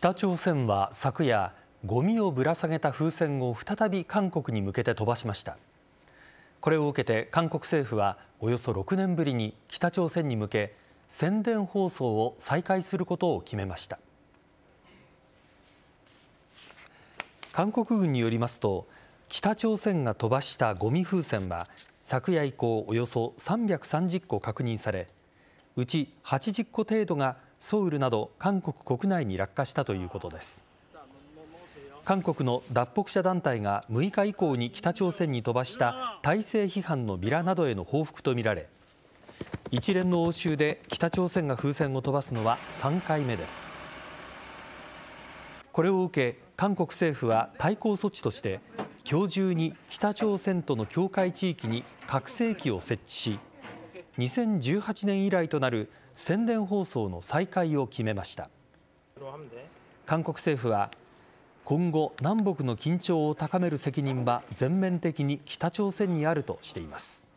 北朝鮮は昨夜ゴミをぶら下げた風船を再び韓国に向けて飛ばしましたこれを受けて韓国政府はおよそ6年ぶりに北朝鮮に向け宣伝放送を再開することを決めました韓国軍によりますと北朝鮮が飛ばしたゴミ風船は昨夜以降およそ330個確認されうち80個程度がソウルなど韓国国内に落下したということです韓国の脱北者団体が6日以降に北朝鮮に飛ばした体制批判のビラなどへの報復とみられ一連の応酬で北朝鮮が風船を飛ばすのは3回目ですこれを受け韓国政府は対抗措置として今日中に北朝鮮との境界地域に拡声器を設置し2018年以来となる宣伝放送の再開を決めました韓国政府は今後南北の緊張を高める責任は全面的に北朝鮮にあるとしています。